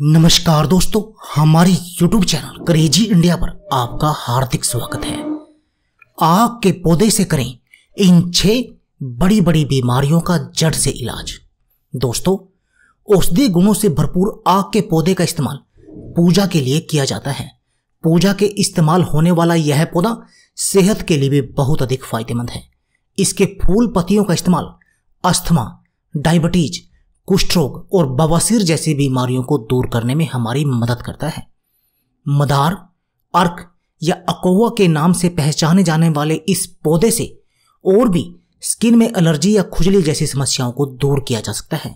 नमस्कार दोस्तों हमारी YouTube चैनल क्रेजी इंडिया पर आपका हार्दिक स्वागत है आग के पौधे से करें इन छह बड़ी बड़ी बीमारियों का जड़ से इलाज दोस्तों औषधि गुणों से भरपूर आग के पौधे का इस्तेमाल पूजा के लिए किया जाता है पूजा के इस्तेमाल होने वाला यह पौधा सेहत के लिए भी बहुत अधिक फायदेमंद है इसके फूल पत्तियों का इस्तेमाल अस्थमा डायबिटीज कुष्ठ रोग और बवासीर जैसी बीमारियों को दूर करने में हमारी मदद करता है मदार अर्क या अकोवा के नाम से पहचाने जाने वाले इस पौधे से और भी स्किन में एलर्जी या खुजली जैसी समस्याओं को दूर किया जा सकता है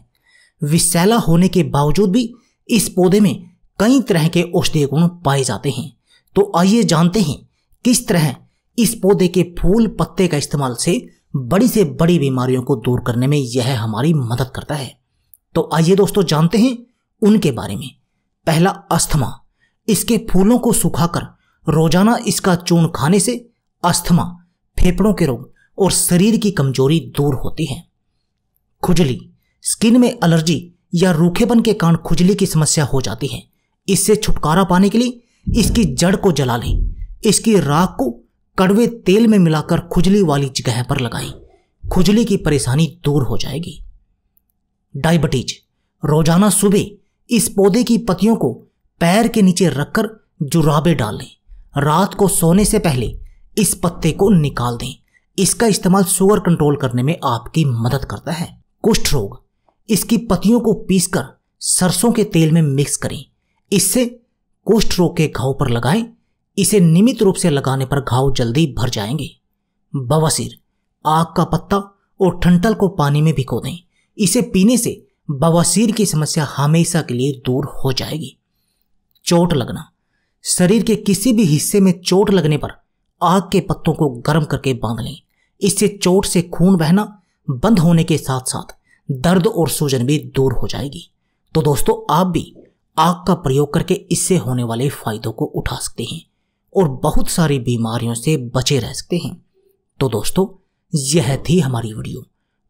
विसैला होने के बावजूद भी इस पौधे में कई तरह के औषधीय गुण पाए जाते हैं तो आइए जानते हैं किस तरह इस पौधे के फूल पत्ते का इस्तेमाल से बड़ी से बड़ी बीमारियों को दूर करने में यह हमारी मदद करता है तो आइए दोस्तों जानते हैं उनके बारे में पहला अस्थमा इसके फूलों को सुखाकर रोजाना इसका चूर्ण खाने से अस्थमा फेफड़ों के रोग और शरीर की कमजोरी दूर होती है खुजली स्किन में एलर्जी या रूखेपन के कारण खुजली की समस्या हो जाती है इससे छुटकारा पाने के लिए इसकी जड़ को जला लें इसकी राख को कड़वे तेल में मिलाकर खुजली वाली जगह पर लगाएं खुजली की परेशानी दूर हो जाएगी डायबिटीज रोजाना सुबह इस पौधे की पत्तियों को पैर के नीचे रखकर जुराबे डाल लें रात को सोने से पहले इस पत्ते को निकाल दें इसका इस्तेमाल शुगर कंट्रोल करने में आपकी मदद करता है कुष्ठ रोग इसकी पत्तियों को पीसकर सरसों के तेल में मिक्स करें इससे कुष्ठ रोग के घाव पर लगाएं इसे नियमित रूप से लगाने पर घाव जल्दी भर जाएंगे बवासीर आग का पत्ता और ठंटल को पानी में भिगो दें इसे पीने से बवासीर की समस्या हमेशा के लिए दूर हो जाएगी चोट लगना शरीर के किसी भी हिस्से में चोट लगने पर आग के पत्तों को गर्म करके बांध लें इससे चोट से खून बहना बंद होने के साथ साथ दर्द और सूजन भी दूर हो जाएगी तो दोस्तों आप भी आग का प्रयोग करके इससे होने वाले फायदों को उठा सकते हैं और बहुत सारी बीमारियों से बचे रह सकते हैं तो दोस्तों यह थी हमारी वीडियो